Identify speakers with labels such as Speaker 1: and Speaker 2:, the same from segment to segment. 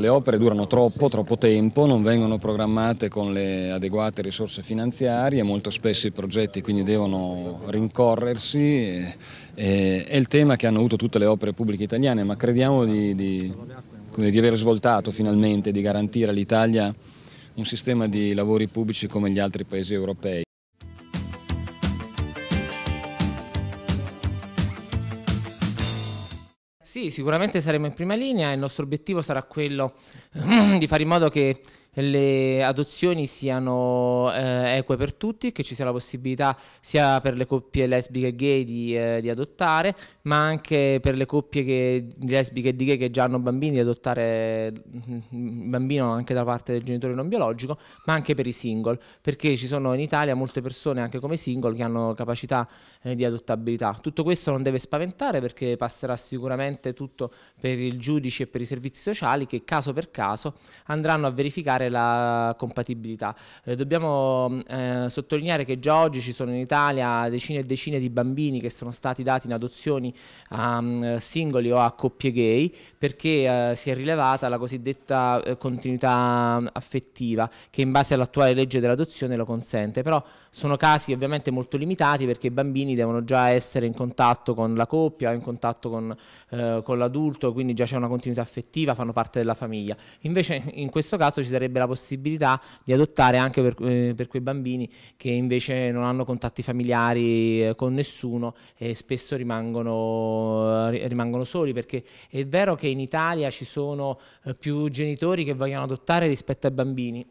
Speaker 1: Le opere durano troppo, troppo tempo, non vengono programmate con le adeguate risorse finanziarie, molto spesso i progetti quindi devono rincorrersi. è il tema che hanno avuto tutte le opere pubbliche italiane, ma crediamo di, di, di aver svoltato finalmente, di garantire all'Italia un sistema di lavori pubblici come gli altri paesi europei.
Speaker 2: Sì, sicuramente saremo in prima linea e il nostro obiettivo sarà quello eh, di fare in modo che le adozioni siano eh, eque per tutti, che ci sia la possibilità sia per le coppie lesbiche e gay di, eh, di adottare, ma anche per le coppie che, lesbiche e di gay che già hanno bambini di adottare un mm, bambino anche da parte del genitore non biologico, ma anche per i single, perché ci sono in Italia molte persone anche come single che hanno capacità eh, di adottabilità. Tutto questo non deve spaventare perché passerà sicuramente tutto per il giudice e per i servizi sociali che caso per caso andranno a verificare la compatibilità. Eh, dobbiamo mm, eh, sottolineare che già oggi ci sono in Italia decine e decine di bambini che sono stati dati in adozioni a um, singoli o a coppie gay perché eh, si è rilevata la cosiddetta eh, continuità mm, affettiva che in base all'attuale legge dell'adozione lo consente, però sono casi ovviamente molto limitati perché i bambini devono già essere in contatto con la coppia, in contatto con, eh, con l'adulto, quindi già c'è una continuità affettiva, fanno parte della famiglia. Invece in questo caso ci sarebbe sarebbe la possibilità di adottare anche per, eh, per quei bambini che invece non hanno contatti familiari eh, con nessuno e spesso rimangono, eh, rimangono soli perché è vero che in Italia ci sono eh, più genitori che vogliono adottare rispetto ai bambini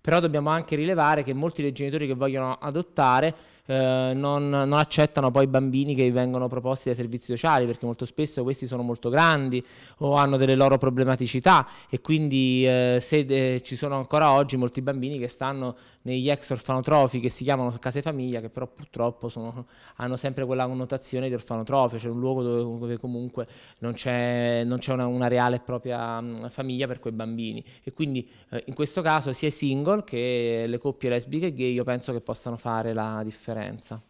Speaker 2: però dobbiamo anche rilevare che molti dei genitori che vogliono adottare eh, non, non, accettano poi i bambini che vengono proposti dai servizi sociali perché molto spesso questi sono molto grandi o hanno delle loro problematicità e quindi eh, se de- eh, ci sono ancora oggi molti bambini che stanno negli ex orfanotrofi che si chiamano case famiglia che però purtroppo sono, hanno sempre quella connotazione di orfanotrofio, cioè un luogo dove, dove comunque non c'è, non c'è una, una, reale e propria mh, mm, famiglia per quei bambini e quindi eh, in questo caso sia i single che le coppie lesbiche e gay io penso che possano fare la differenza differenza.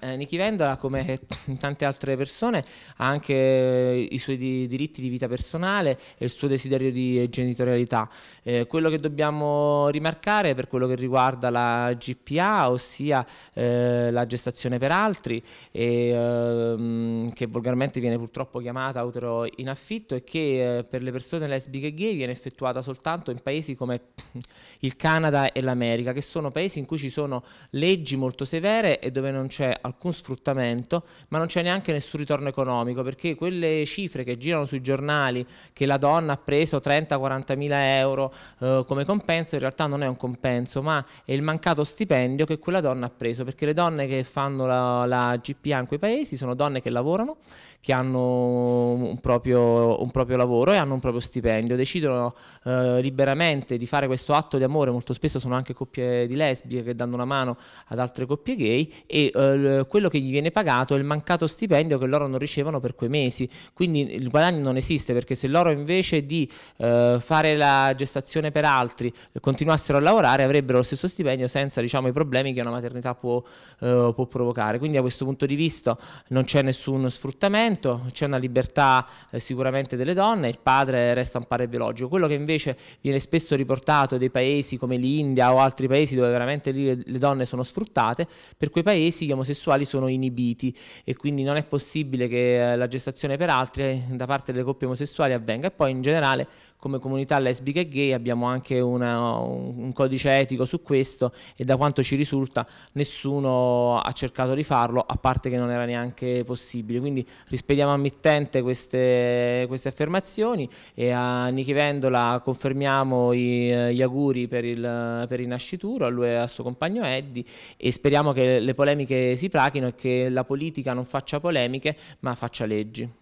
Speaker 2: Eh, Nicky Vendola, come tante altre persone, ha anche i suoi di diritti di vita personale e il suo desiderio di genitorialità. Eh, quello che dobbiamo rimarcare per quello che riguarda la GPA, ossia eh, la gestazione per altri, e, ehm, che volgarmente viene purtroppo chiamata utero in affitto, e che eh, per le persone lesbiche e gay viene effettuata soltanto in paesi come il Canada e l'America, che sono paesi in cui ci sono leggi molto severe e dove non c'è alcun sfruttamento, ma non c'è neanche nessun ritorno economico, perché quelle cifre che girano sui giornali che la donna ha preso 30-40 mila euro eh, come compenso, in realtà non è un compenso, ma è il mancato stipendio che quella donna ha preso, perché le donne che fanno la, la GPA in quei paesi sono donne che lavorano, che hanno un proprio, un proprio lavoro e hanno un proprio stipendio, decidono eh, liberamente di fare questo atto di amore, molto spesso sono anche coppie di lesbiche che danno una mano ad altre coppie gay e eh, quello che gli viene pagato è il mancato stipendio che loro non ricevono per quei mesi. Quindi il guadagno non esiste perché se loro invece di eh, fare la gestazione per altri continuassero a lavorare avrebbero lo stesso stipendio senza diciamo, i problemi che una maternità può, eh, può provocare. Quindi da questo punto di vista non c'è nessun sfruttamento, c'è una libertà eh, sicuramente delle donne, il padre resta un padre biologico. Quello che invece viene spesso riportato dei paesi come l'India o altri paesi dove veramente le, le donne sono sfruttate, per quei paesi gli omosessuali sessuali sono inibiti e quindi non è possibile che eh, la gestazione per altri eh, da parte delle coppie omosessuali avvenga e poi in generale come comunità lesbica e gay abbiamo anche una, un codice etico su questo e da quanto ci risulta nessuno ha cercato di farlo, a parte che non era neanche possibile. Quindi rispediamo a mittente queste, queste affermazioni e a Nichi Vendola confermiamo i, eh, gli auguri per il, per il nascituro, a lui e al suo compagno Eddie e speriamo che le polemiche si prachino e che la politica non faccia polemiche ma faccia leggi.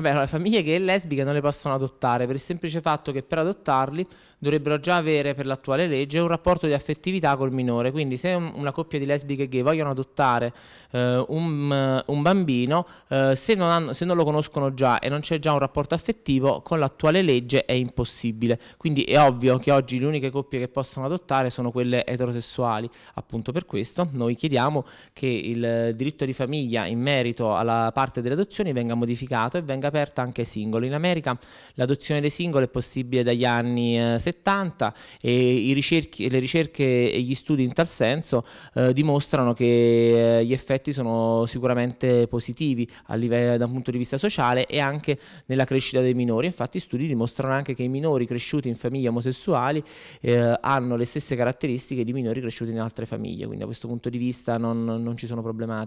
Speaker 2: Vabbè, allora, le famiglie gay e lesbiche non le possono adottare per il semplice fatto che per adottarli dovrebbero già avere per l'attuale legge un rapporto di affettività col minore. Quindi se un, una coppia di lesbiche e gay vogliono adottare eh, un, un, bambino, eh, se, non hanno, se non lo conoscono già e non c'è già un rapporto affettivo, con l'attuale legge è impossibile. Quindi è ovvio che oggi le uniche coppie che possono adottare sono quelle eterosessuali. Appunto per questo noi chiediamo che il diritto di famiglia in merito alla parte delle adozioni venga modificato e venga aperta anche ai singoli. In America l'adozione dei singoli è possibile dagli anni eh, 70 e ricerchi, le ricerche e gli studi in tal senso eh, dimostrano che eh, gli effetti sono sicuramente positivi a livello, da un punto di vista sociale e anche nella crescita dei minori. Infatti studi dimostrano anche che i minori cresciuti in famiglie omosessuali eh, hanno le stesse caratteristiche di minori cresciuti in altre famiglie, quindi da questo punto di vista non, non ci sono problematiche.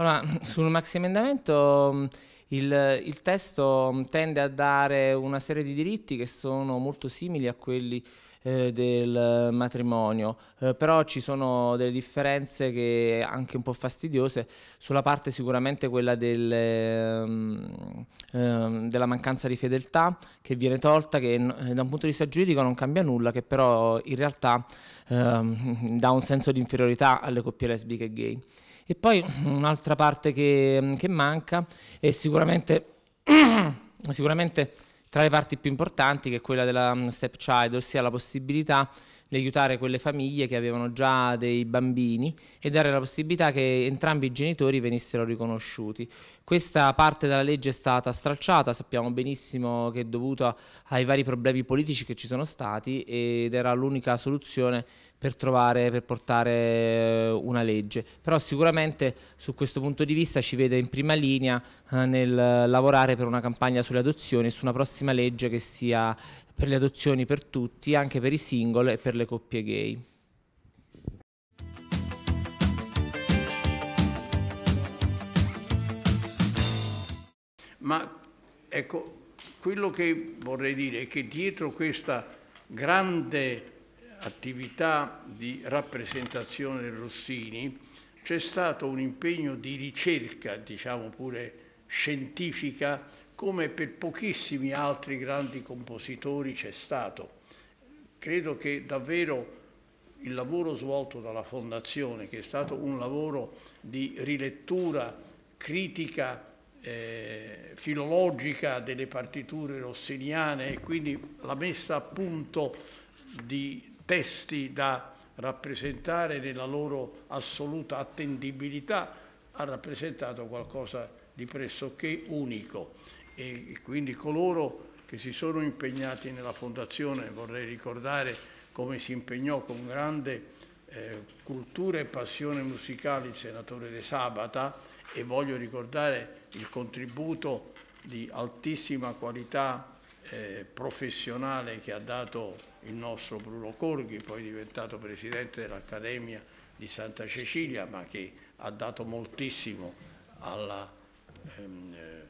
Speaker 2: Allora, sul maxi emendamento il, il, testo mm, tende a dare una serie di diritti che sono molto simili a quelli eh, del matrimonio, eh, però ci sono delle differenze che anche un po' fastidiose sulla parte sicuramente quella del, ehm, ehm, della mancanza di fedeltà che viene tolta, che eh, da un punto di vista giuridico non cambia nulla, che però in realtà ehm, dà un senso di inferiorità alle coppie lesbiche e gay. E poi un'altra parte che, mm, che manca è sicuramente, sicuramente tra le parti più importanti, che è quella della mm, stepchild, ossia la possibilità di aiutare quelle famiglie che avevano già dei bambini e dare la possibilità che entrambi i genitori venissero riconosciuti. Questa parte della legge è stata stralciata, sappiamo benissimo che è dovuta ai vari problemi politici che ci sono stati ed era l'unica soluzione per trovare, per portare eh, una legge. Però sicuramente su questo punto di vista ci vede in prima linea eh, nel lavorare per una campagna sulle adozioni, su una prossima legge che sia per le adozioni per tutti, anche per i single e per le coppie gay.
Speaker 3: Ma ecco, quello che vorrei dire è che dietro questa grande attività di rappresentazione del Rossini c'è stato un impegno di ricerca, diciamo pure scientifica, come per pochissimi altri grandi compositori c'è stato. Credo che davvero il lavoro svolto dalla Fondazione, che è stato un lavoro di rilettura critica, eh, filologica delle partiture rossiniane e quindi la messa a punto di, testi da rappresentare nella loro assoluta attendibilità, ha rappresentato qualcosa di pressoché unico e quindi coloro che si sono impegnati nella fondazione, vorrei ricordare come si impegnò con grande eh, cultura e passione musicale il senatore De Sabata e voglio ricordare il contributo di altissima qualità eh, professionale che ha dato il nostro Bruno Corghi, poi diventato presidente dell'Accademia di Santa Cecilia, ma che ha dato moltissimo alla ehm, eh,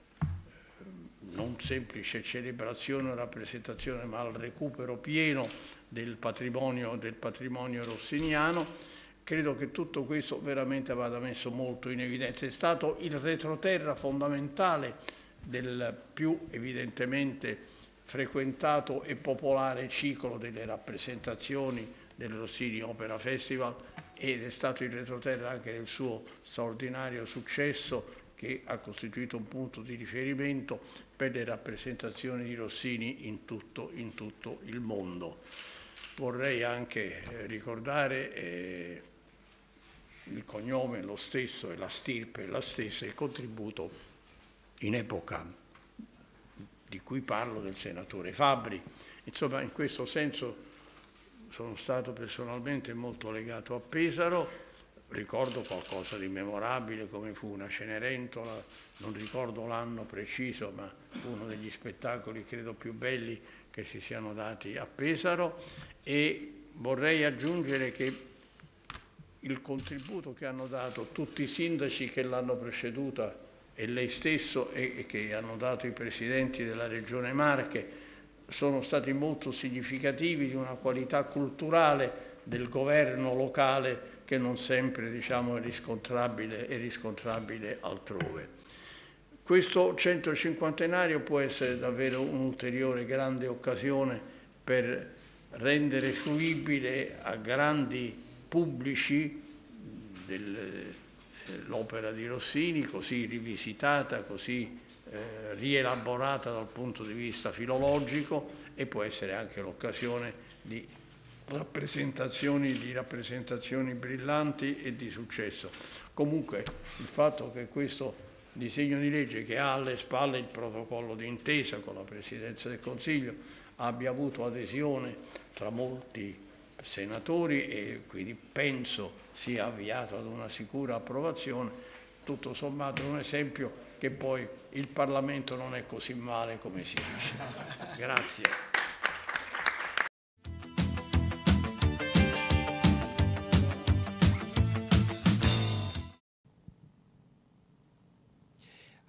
Speaker 3: non semplice celebrazione o rappresentazione, ma al recupero pieno del patrimonio, del patrimonio rossiniano credo che tutto questo veramente vada messo molto in evidenza. È stato il retroterra fondamentale del più evidentemente frequentato e popolare ciclo delle rappresentazioni del Rossini Opera Festival ed è stato il retroterra anche del suo straordinario successo che ha costituito un punto di riferimento per le rappresentazioni di Rossini in tutto, in tutto il mondo. Vorrei anche eh, ricordare eh, il cognome lo stesso e la stirpe la stessa, il contributo in epoca di cui parlo del senatore Fabbri. Insomma, in questo senso sono stato personalmente molto legato a Pesaro, ricordo qualcosa di memorabile come fu una Cenerentola, non ricordo l'anno preciso, ma fu uno degli spettacoli credo più belli che si siano dati a Pesaro e vorrei aggiungere che il contributo che hanno dato tutti i sindaci che l'hanno preceduta e lei stesso e che hanno dato i presidenti della Regione Marche sono stati molto significativi di una qualità culturale del governo locale che non sempre diciamo, è, riscontrabile, è riscontrabile altrove. Questo centocinquantenario può essere davvero un'ulteriore grande occasione per rendere fruibile a grandi pubblici del, l'opera di Rossini, così rivisitata, così eh, rielaborata dal punto di vista filologico e può essere anche l'occasione di rappresentazioni, di rappresentazioni brillanti e di successo. Comunque il fatto che questo disegno di legge che ha alle spalle il protocollo d'intesa con la Presidenza del Consiglio abbia avuto adesione tra molti senatori e quindi penso sia avviato ad una sicura approvazione, tutto sommato è un esempio che poi il Parlamento non è così male come si dice. Grazie.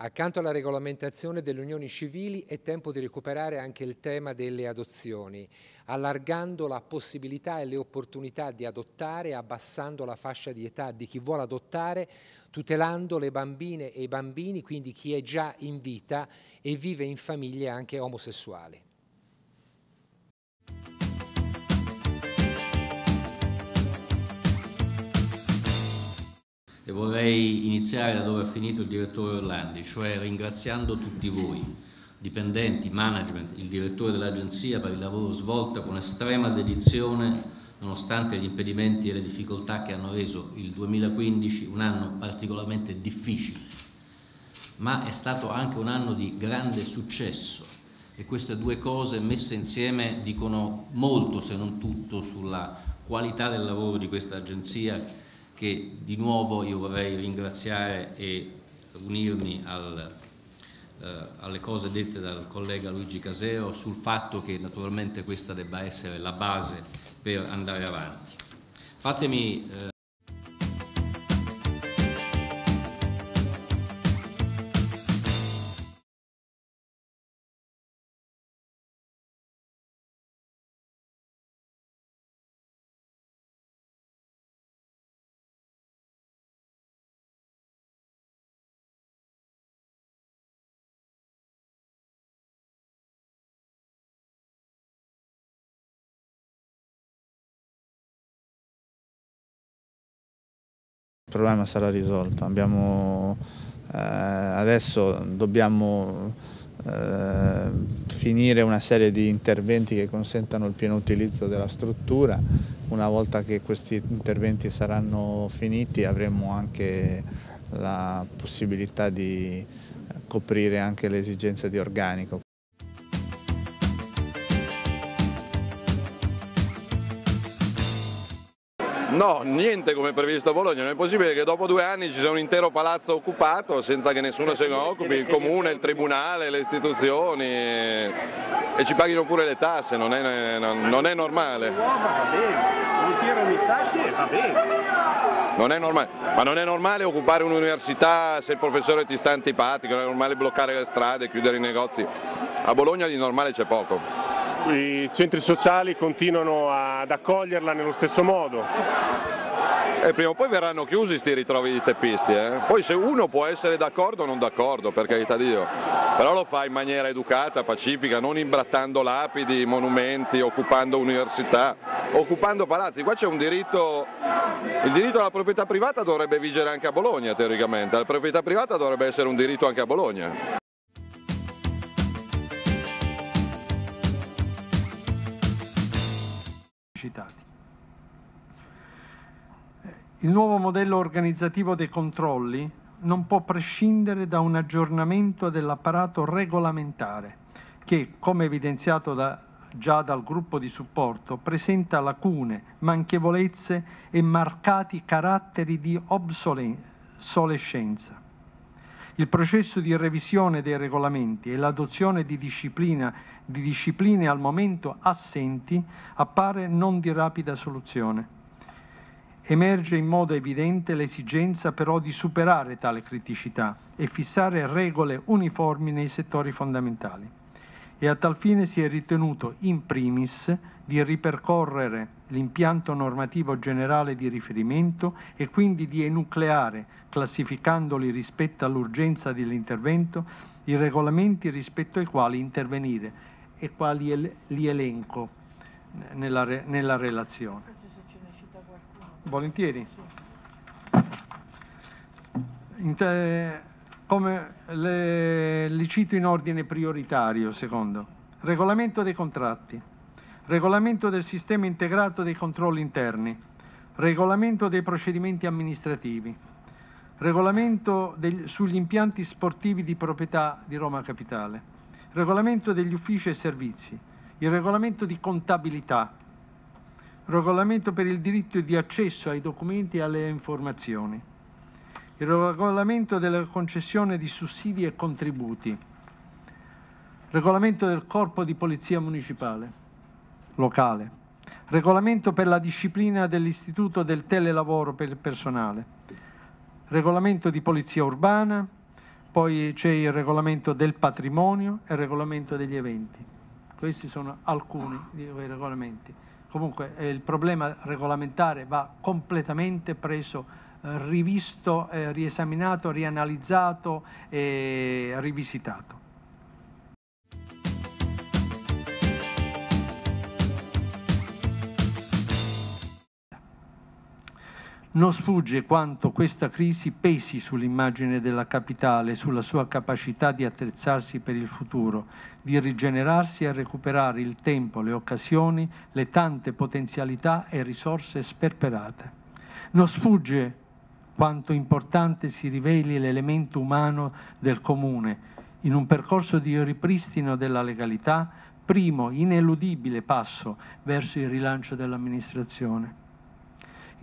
Speaker 2: Accanto alla regolamentazione delle unioni civili è tempo di recuperare anche il tema delle adozioni, allargando la possibilità e le opportunità di adottare, abbassando la fascia di età di chi vuole adottare, tutelando le bambine e i bambini, quindi chi è già in vita e vive in famiglie anche omosessuali. e vorrei iniziare da dove ha finito il direttore Orlandi, cioè ringraziando tutti voi, dipendenti, management, il direttore dell'agenzia per il lavoro svolto con estrema dedizione nonostante gli impedimenti e le difficoltà che hanno reso il 2015 un anno particolarmente difficile, ma è stato anche un anno di grande successo e queste due cose messe insieme dicono molto se non tutto sulla qualità del lavoro di questa agenzia che di nuovo io vorrei ringraziare e unirmi al, eh, alle cose dette dal collega Luigi Casero sul fatto che naturalmente questa debba essere la base per andare avanti. Fatemi eh,
Speaker 4: Il problema sarà risolto. Abbiamo, eh, adesso dobbiamo eh, finire una serie di interventi che consentano il pieno utilizzo della struttura. Una volta che questi interventi saranno finiti avremo anche la possibilità di coprire anche le esigenze di organico.
Speaker 1: No, niente come previsto a Bologna, non è possibile che dopo due anni ci sia un intero palazzo occupato senza che nessuno se ne occupi, il comune, il tribunale, le istituzioni e ci paghino pure le tasse, non è, non è normale. Non è normale, ma non è normale occupare un'università se il professore ti sta antipatico, non è normale bloccare le strade, chiudere i negozi. A Bologna di normale c'è poco i centri sociali continuano ad accoglierla nello stesso modo. E prima o poi verranno chiusi questi ritrovi di teppisti, eh? poi se uno può essere d'accordo o non d'accordo, per carità di Dio, però lo fa in maniera educata, pacifica, non imbrattando lapidi, monumenti, occupando università, occupando palazzi, qua c'è un diritto, il diritto alla proprietà privata dovrebbe vigere anche a Bologna teoricamente, la proprietà privata dovrebbe essere un diritto anche a Bologna.
Speaker 4: citati. Eh, il nuovo modello organizzativo dei controlli non può prescindere da un aggiornamento dell'apparato regolamentare che, come evidenziato da, già dal gruppo di supporto, presenta lacune, manchevolezze e marcati caratteri di obsolescenza. Il processo di revisione dei regolamenti e l'adozione di, di discipline al momento assenti appare non di rapida soluzione. Emerge in modo evidente l'esigenza però di superare tale criticità e fissare regole uniformi nei settori fondamentali. E a tal fine si è ritenuto in primis di ripercorrere l'impianto normativo generale di riferimento e quindi di enucleare, classificandoli rispetto all'urgenza dell'intervento, i regolamenti rispetto ai quali intervenire e quali el- li elenco nella, re- nella relazione. Volentieri. Inter- come le, li cito in ordine prioritario, secondo. Regolamento dei contratti regolamento del sistema integrato dei controlli interni, regolamento dei procedimenti amministrativi, regolamento degli, sugli impianti sportivi di proprietà di Roma Capitale, regolamento degli uffici e servizi, il regolamento di contabilità, regolamento per il diritto di accesso ai documenti e alle informazioni, il regolamento della concessione di sussidi e contributi, regolamento del corpo di polizia municipale, locale. Regolamento per la disciplina dell'Istituto del Telelavoro per il personale. Regolamento di polizia urbana, poi c'è il regolamento del patrimonio e il regolamento degli eventi. Questi sono alcuni dei regolamenti. Comunque eh, il problema regolamentare va completamente preso, eh, rivisto, eh, riesaminato, rianalizzato e rivisitato. Non sfugge quanto questa crisi pesi sull'immagine della capitale, sulla sua capacità di attrezzarsi per il futuro, di rigenerarsi e recuperare il tempo, le occasioni, le tante potenzialità e risorse sperperate. Non sfugge quanto importante si riveli l'elemento umano del comune in un percorso di ripristino della legalità, primo ineludibile passo verso il rilancio dell'amministrazione.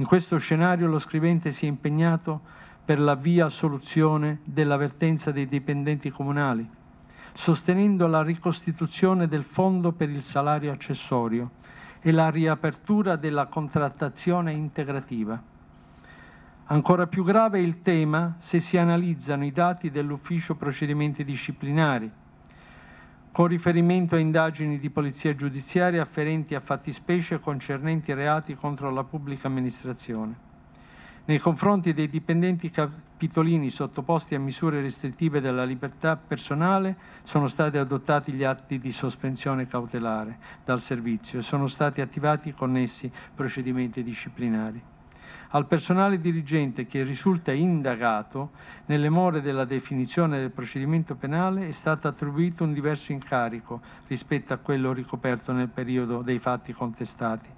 Speaker 4: In questo scenario lo scrivente si è impegnato per la via soluzione dell'avvertenza dei dipendenti comunali, sostenendo la ricostituzione del fondo per il salario accessorio e la riapertura della contrattazione integrativa. Ancora più grave è il tema se si analizzano i dati dell'ufficio procedimenti disciplinari, con riferimento a indagini di polizia giudiziaria afferenti a fattispecie concernenti reati contro la pubblica amministrazione. Nei confronti dei dipendenti capitolini sottoposti a misure restrittive della libertà personale sono stati adottati gli atti di sospensione cautelare dal servizio e sono stati attivati connessi procedimenti disciplinari al personale dirigente che risulta indagato, nelle more della definizione del procedimento penale, è stato attribuito un diverso incarico rispetto a quello ricoperto nel periodo dei fatti contestati,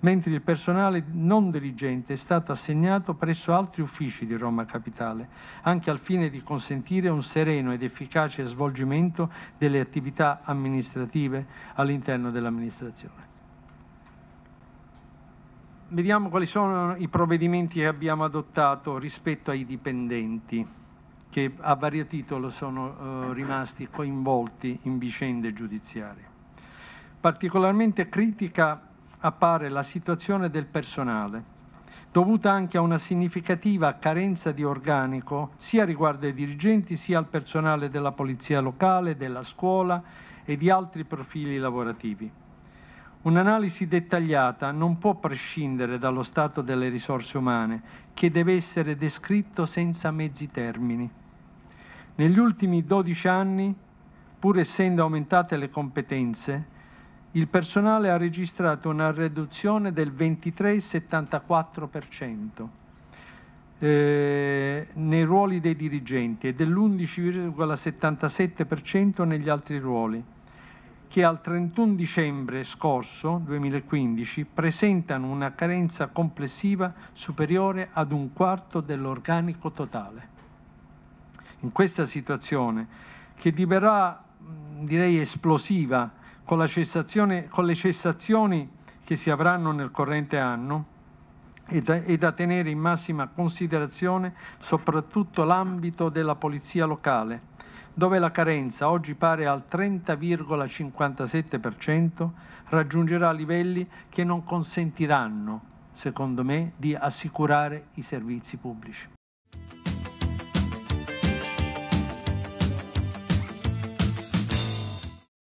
Speaker 4: mentre il personale non dirigente è stato assegnato presso altri uffici di Roma Capitale, anche al fine di consentire un sereno ed efficace svolgimento delle attività amministrative all'interno dell'amministrazione. Vediamo quali sono i provvedimenti che abbiamo adottato rispetto ai dipendenti che a vario titolo sono eh, rimasti coinvolti in vicende giudiziarie. Particolarmente critica appare la situazione del personale, dovuta anche a una significativa carenza di organico sia riguardo ai dirigenti sia al personale della polizia locale, della scuola e di altri profili lavorativi. Un'analisi dettagliata non può prescindere dallo stato delle risorse umane, che deve essere descritto senza mezzi termini. Negli ultimi 12 anni, pur essendo aumentate le competenze, il personale ha registrato una riduzione del 23,74% eh, nei ruoli dei dirigenti e dell'11,77% negli altri ruoli che al 31 dicembre scorso 2015 presentano una carenza complessiva superiore ad un quarto dell'organico totale. In questa situazione, che diverrà direi esplosiva con, con le cessazioni che si avranno nel corrente anno, è da, è da tenere in massima considerazione soprattutto l'ambito della polizia locale, dove la carenza, oggi pare al 30,57%, raggiungerà livelli che non consentiranno, secondo me, di assicurare i servizi pubblici.